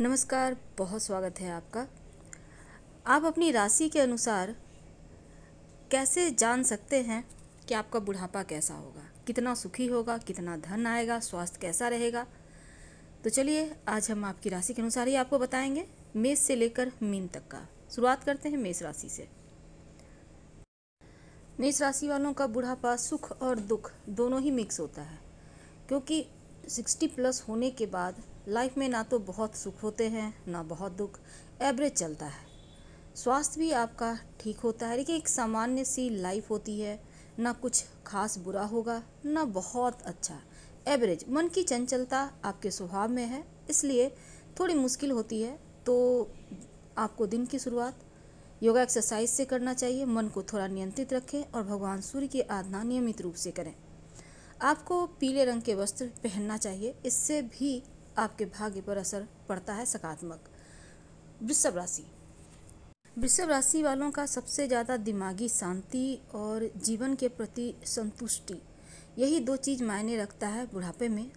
नमस्कार बहुत स्वागत है आपका आप अपनी राशि के अनुसार कैसे जान सकते हैं कि आपका बुढ़ापा कैसा होगा कितना सुखी होगा कितना धन आएगा स्वास्थ्य कैसा रहेगा तो चलिए आज हम आपकी राशि के अनुसार ही आपको बताएंगे मेष से लेकर मीन तक का शुरुआत करते हैं मेष राशि से मेष राशि वालों का बुढ़ापा सुख और दुख दोनों ही मिक्स होता है क्योंकि सिक्सटी प्लस होने के बाद लाइफ में ना तो बहुत सुख होते हैं ना बहुत दुख एवरेज चलता है स्वास्थ्य भी आपका ठीक होता है लेकिन एक सामान्य सी लाइफ होती है ना कुछ खास बुरा होगा ना बहुत अच्छा एवरेज मन की चंचलता आपके स्वभाव में है इसलिए थोड़ी मुश्किल होती है तो आपको दिन की शुरुआत योगा एक्सरसाइज से करना चाहिए मन को थोड़ा नियंत्रित रखें और भगवान सूर्य की आराधना नियमित रूप से करें आपको पीले रंग के वस्त्र पहनना चाहिए इससे भी आपके भाग्य पर असर पड़ता है सकारात्मक वृषभ राशि वृषभ राशि वालों का सबसे ज़्यादा दिमागी शांति और जीवन के प्रति संतुष्टि यही दो चीज़ मायने रखता है बुढ़ापे में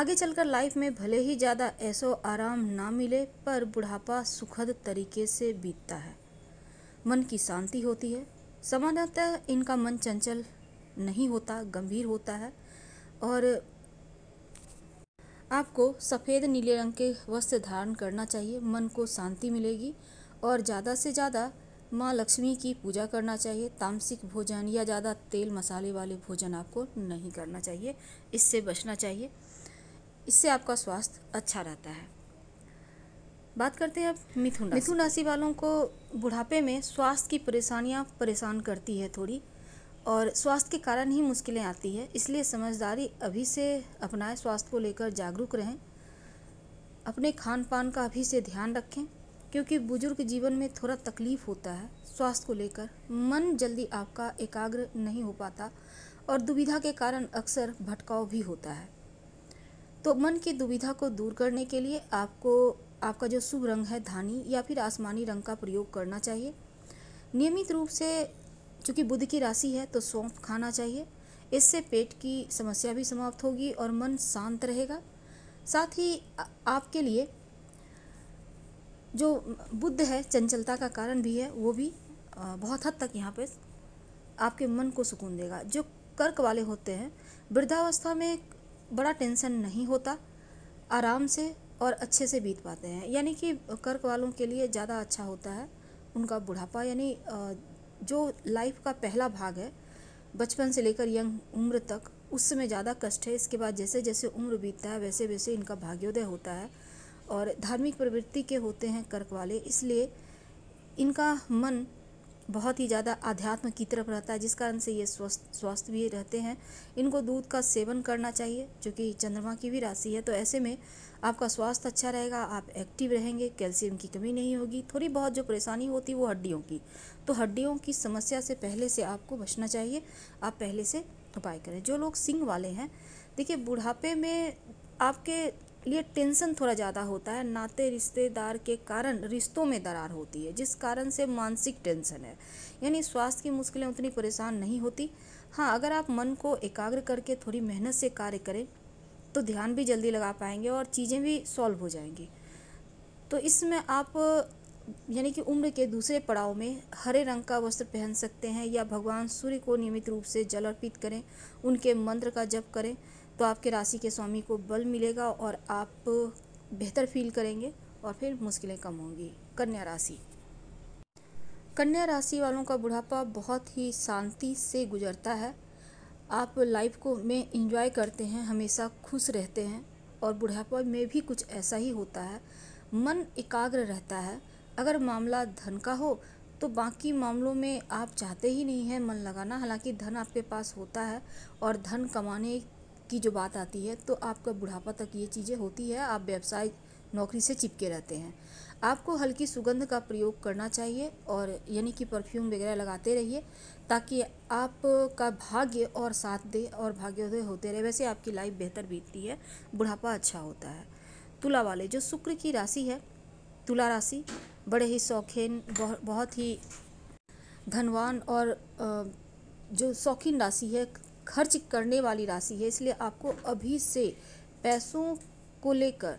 आगे चलकर लाइफ में भले ही ज़्यादा ऐसो आराम ना मिले पर बुढ़ापा सुखद तरीके से बीतता है मन की शांति होती है सामान्यतः इनका मन चंचल नहीं होता गंभीर होता है और आपको सफ़ेद नीले रंग के वस्त्र धारण करना चाहिए मन को शांति मिलेगी और ज़्यादा से ज़्यादा माँ लक्ष्मी की पूजा करना चाहिए तामसिक भोजन या ज़्यादा तेल मसाले वाले भोजन आपको नहीं करना चाहिए इससे बचना चाहिए इससे आपका स्वास्थ्य अच्छा रहता है बात करते हैं अब मिथुन मिथुन राशि वालों को बुढ़ापे में स्वास्थ्य की परेशानियाँ परेशान करती है थोड़ी और स्वास्थ्य के कारण ही मुश्किलें आती है इसलिए समझदारी अभी से अपनाएं स्वास्थ्य को लेकर जागरूक रहें अपने खान पान का अभी से ध्यान रखें क्योंकि बुजुर्ग जीवन में थोड़ा तकलीफ होता है स्वास्थ्य को लेकर मन जल्दी आपका एकाग्र नहीं हो पाता और दुविधा के कारण अक्सर भटकाव भी होता है तो मन की दुविधा को दूर करने के लिए आपको आपका जो शुभ रंग है धानी या फिर आसमानी रंग का प्रयोग करना चाहिए नियमित रूप से चूँकि बुध की राशि है तो सौंफ खाना चाहिए इससे पेट की समस्या भी समाप्त होगी और मन शांत रहेगा साथ ही आपके लिए जो बुद्ध है चंचलता का कारण भी है वो भी बहुत हद तक यहाँ पे आपके मन को सुकून देगा जो कर्क वाले होते हैं वृद्धावस्था में बड़ा टेंशन नहीं होता आराम से और अच्छे से बीत पाते हैं यानी कि कर्क वालों के लिए ज़्यादा अच्छा होता है उनका बुढ़ापा यानी जो लाइफ का पहला भाग है बचपन से लेकर यंग उम्र तक उस समय ज़्यादा कष्ट है इसके बाद जैसे जैसे उम्र बीतता है वैसे वैसे इनका भाग्योदय होता है और धार्मिक प्रवृत्ति के होते हैं कर्क वाले इसलिए इनका मन बहुत ही ज़्यादा अध्यात्म की तरफ रहता है जिस कारण से ये स्वस्थ स्वस्थ भी रहते हैं इनको दूध का सेवन करना चाहिए क्योंकि चंद्रमा की भी राशि है तो ऐसे में आपका स्वास्थ्य अच्छा रहेगा आप एक्टिव रहेंगे कैल्शियम की कमी नहीं होगी थोड़ी बहुत जो परेशानी होती वो हड्डियों की तो हड्डियों की समस्या से पहले से आपको बचना चाहिए आप पहले से उपाय करें जो लोग सिंग वाले हैं देखिए बुढ़ापे में आपके लिए टेंशन थोड़ा ज़्यादा होता है नाते रिश्तेदार के कारण रिश्तों में दरार होती है जिस कारण से मानसिक टेंशन है यानी स्वास्थ्य की मुश्किलें उतनी परेशान नहीं होती हाँ अगर आप मन को एकाग्र करके थोड़ी मेहनत से कार्य करें तो ध्यान भी जल्दी लगा पाएंगे और चीज़ें भी सॉल्व हो जाएंगी तो इसमें आप यानी कि उम्र के दूसरे पड़ाव में हरे रंग का वस्त्र पहन सकते हैं या भगवान सूर्य को नियमित रूप से जल अर्पित करें उनके मंत्र का जप करें तो आपके राशि के स्वामी को बल मिलेगा और आप बेहतर फील करेंगे और फिर मुश्किलें कम होंगी कन्या राशि कन्या राशि वालों का बुढ़ापा बहुत ही शांति से गुजरता है आप लाइफ को में इंजॉय करते हैं हमेशा खुश रहते हैं और बुढ़ापा में भी कुछ ऐसा ही होता है मन एकाग्र रहता है अगर मामला धन का हो तो बाकी मामलों में आप चाहते ही नहीं हैं मन लगाना हालांकि धन आपके पास होता है और धन कमाने की जो बात आती है तो आपका बुढ़ापा तक ये चीज़ें होती है आप व्यवसाय नौकरी से चिपके रहते हैं आपको हल्की सुगंध का प्रयोग करना चाहिए और यानी कि परफ्यूम वगैरह लगाते रहिए ताकि आपका भाग्य और साथ दे और भाग्योदय होते रहे वैसे आपकी लाइफ बेहतर बीतती है बुढ़ापा अच्छा होता है तुला वाले जो शुक्र की राशि है तुला राशि बड़े ही शौकीन बहुत ही धनवान और जो शौकीन राशि है खर्च करने वाली राशि है इसलिए आपको अभी से पैसों को लेकर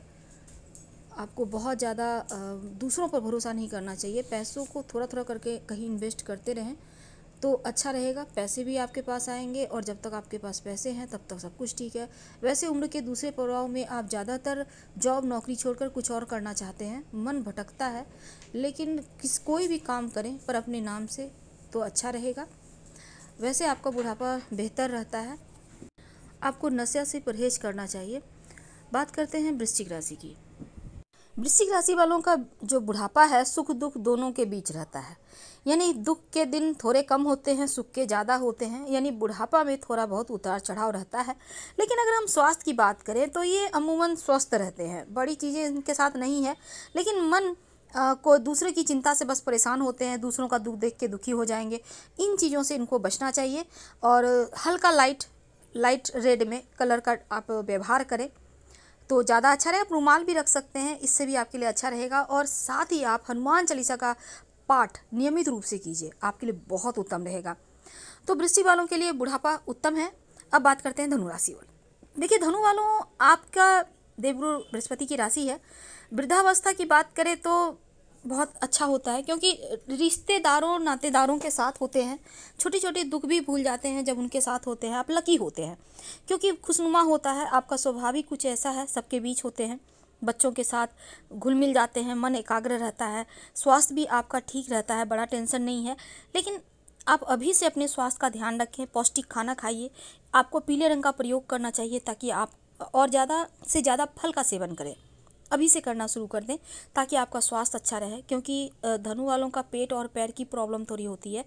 आपको बहुत ज़्यादा दूसरों पर भरोसा नहीं करना चाहिए पैसों को थोड़ा थोड़ा करके कहीं इन्वेस्ट करते रहें तो अच्छा रहेगा पैसे भी आपके पास आएंगे और जब तक आपके पास पैसे हैं तब तक सब कुछ ठीक है वैसे उम्र के दूसरे प्रभाव में आप ज़्यादातर जॉब नौकरी छोड़कर कुछ और करना चाहते हैं मन भटकता है लेकिन किस कोई भी काम करें पर अपने नाम से तो अच्छा रहेगा वैसे आपका बुढ़ापा बेहतर रहता है आपको नशा से परहेज करना चाहिए बात करते हैं वृश्चिक राशि की वृश्चिक राशि वालों का जो बुढ़ापा है सुख दुख दोनों के बीच रहता है यानी दुख के दिन थोड़े कम होते हैं सुख के ज़्यादा होते हैं यानी बुढ़ापा में थोड़ा बहुत उतार चढ़ाव रहता है लेकिन अगर हम स्वास्थ्य की बात करें तो ये अमूमन स्वस्थ रहते हैं बड़ी चीज़ें इनके साथ नहीं है लेकिन मन को दूसरे की चिंता से बस परेशान होते हैं दूसरों का दुख देख के दुखी हो जाएंगे इन चीज़ों से इनको बचना चाहिए और हल्का लाइट लाइट रेड में कलर का आप व्यवहार करें तो ज़्यादा अच्छा रहे आप रुमाल भी रख सकते हैं इससे भी आपके लिए अच्छा रहेगा और साथ ही आप हनुमान चालीसा का पाठ नियमित रूप से कीजिए आपके लिए बहुत उत्तम रहेगा तो वृष्टि वालों के लिए बुढ़ापा उत्तम है अब बात करते हैं धनुराशि वाले देखिए धनु वालों आपका देवगुरु बृहस्पति की राशि है वृद्धावस्था की बात करें तो बहुत अच्छा होता है क्योंकि रिश्तेदारों नातेदारों के साथ होते हैं छोटे छोटे दुख भी भूल जाते हैं जब उनके साथ होते हैं आप लकी होते हैं क्योंकि खुशनुमा होता है आपका स्वभाव ही कुछ ऐसा है सबके बीच होते हैं बच्चों के साथ घुल मिल जाते हैं मन एकाग्र रहता है स्वास्थ्य भी आपका ठीक रहता है बड़ा टेंशन नहीं है लेकिन आप अभी से अपने स्वास्थ्य का ध्यान रखें पौष्टिक खाना खाइए आपको पीले रंग का प्रयोग करना चाहिए ताकि आप और ज़्यादा से ज़्यादा फल का सेवन करें अभी से करना शुरू कर दें ताकि आपका स्वास्थ्य अच्छा रहे क्योंकि धनु वालों का पेट और पैर की प्रॉब्लम थोड़ी होती है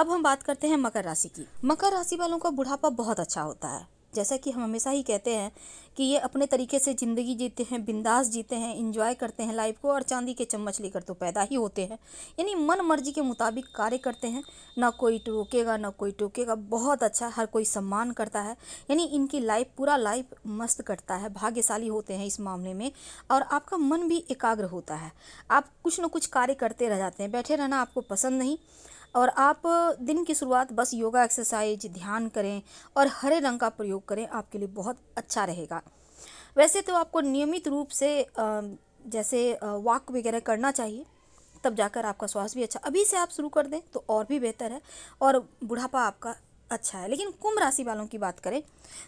अब हम बात करते हैं मकर राशि की मकर राशि वालों का बुढ़ापा बहुत अच्छा होता है जैसा कि हम हमेशा ही कहते हैं कि ये अपने तरीके से ज़िंदगी जीते हैं बिंदास जीते हैं इन्जॉय करते हैं लाइफ को और चांदी के चम्मच लेकर तो पैदा ही होते हैं यानी मन मर्जी के मुताबिक कार्य करते हैं ना कोई रोकेगा ना कोई टोकेगा बहुत अच्छा हर कोई सम्मान करता है यानी इनकी लाइफ पूरा लाइफ मस्त करता है भाग्यशाली होते हैं इस मामले में और आपका मन भी एकाग्र होता है आप कुछ ना कुछ कार्य करते रह जाते हैं बैठे रहना आपको पसंद नहीं और आप दिन की शुरुआत बस योगा एक्सरसाइज ध्यान करें और हरे रंग का प्रयोग करें आपके लिए बहुत अच्छा रहेगा वैसे तो आपको नियमित रूप से जैसे वॉक वगैरह करना चाहिए तब जाकर आपका स्वास्थ्य भी अच्छा अभी से आप शुरू कर दें तो और भी बेहतर है और बुढ़ापा आपका अच्छा है लेकिन कुंभ राशि वालों की बात करें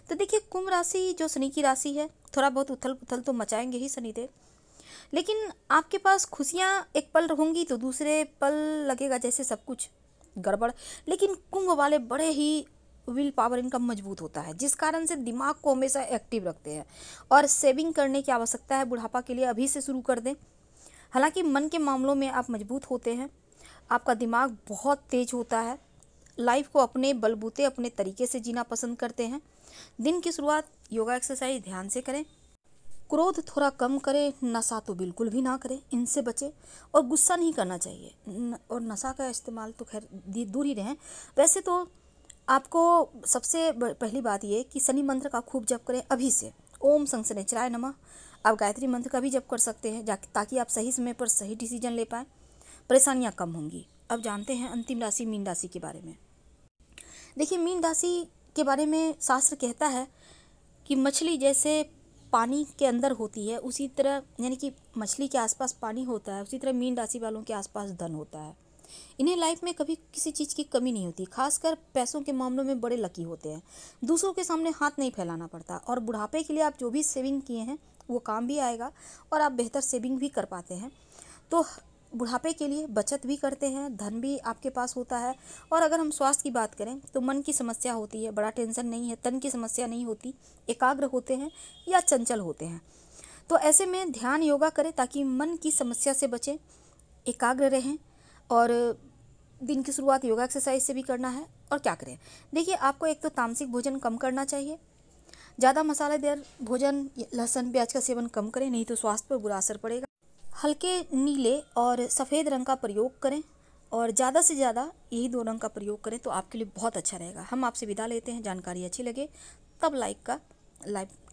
तो देखिए कुंभ राशि जो शनि की राशि है थोड़ा बहुत उथल पुथल तो मचाएंगे ही शनिदेव लेकिन आपके पास खुशियाँ एक पल होंगी तो दूसरे पल लगेगा जैसे सब कुछ गड़बड़ लेकिन कुंभ वाले बड़े ही विल पावर इनका मजबूत होता है जिस कारण से दिमाग को हमेशा एक्टिव रखते हैं और सेविंग करने की आवश्यकता है बुढ़ापा के लिए अभी से शुरू कर दें हालांकि मन के मामलों में आप मजबूत होते हैं आपका दिमाग बहुत तेज होता है लाइफ को अपने बलबूते अपने तरीके से जीना पसंद करते हैं दिन की शुरुआत योगा एक्सरसाइज ध्यान से करें क्रोध थोड़ा कम करें नशा तो बिल्कुल भी ना करें इनसे बचें और गुस्सा नहीं करना चाहिए और नशा का इस्तेमाल तो खैर दूर ही रहें वैसे तो आपको सबसे पहली बात ये कि शनि मंत्र का खूब जप करें अभी से ओम संसनेचराय नमः आप गायत्री मंत्र का भी जप कर सकते हैं ताकि आप सही समय पर सही डिसीजन ले पाएँ परेशानियाँ कम होंगी अब जानते हैं अंतिम राशि मीन राशि के बारे में देखिए मीन राशि के बारे में शास्त्र कहता है कि मछली जैसे पानी के अंदर होती है उसी तरह यानी कि मछली के आसपास पानी होता है उसी तरह मीन राशि वालों के आसपास धन होता है इन्हें लाइफ में कभी किसी चीज़ की कमी नहीं होती खासकर पैसों के मामलों में बड़े लकी होते हैं दूसरों के सामने हाथ नहीं फैलाना पड़ता और बुढ़ापे के लिए आप जो भी सेविंग किए हैं वो काम भी आएगा और आप बेहतर सेविंग भी कर पाते हैं तो बुढ़ापे के लिए बचत भी करते हैं धन भी आपके पास होता है और अगर हम स्वास्थ्य की बात करें तो मन की समस्या होती है बड़ा टेंशन नहीं है तन की समस्या नहीं होती एकाग्र होते हैं या चंचल होते हैं तो ऐसे में ध्यान योगा करें ताकि मन की समस्या से बचें एकाग्र रहें और दिन की शुरुआत योगा एक्सरसाइज से भी करना है और क्या करें देखिए आपको एक तो तामसिक भोजन कम करना चाहिए ज़्यादा मसालेदार भोजन लहसुन प्याज का सेवन कम करें नहीं तो स्वास्थ्य पर बुरा असर पड़ेगा हल्के नीले और सफ़ेद रंग का प्रयोग करें और ज़्यादा से ज़्यादा यही दो रंग का प्रयोग करें तो आपके लिए बहुत अच्छा रहेगा हम आपसे विदा लेते हैं जानकारी अच्छी लगे तब लाइक का लाइक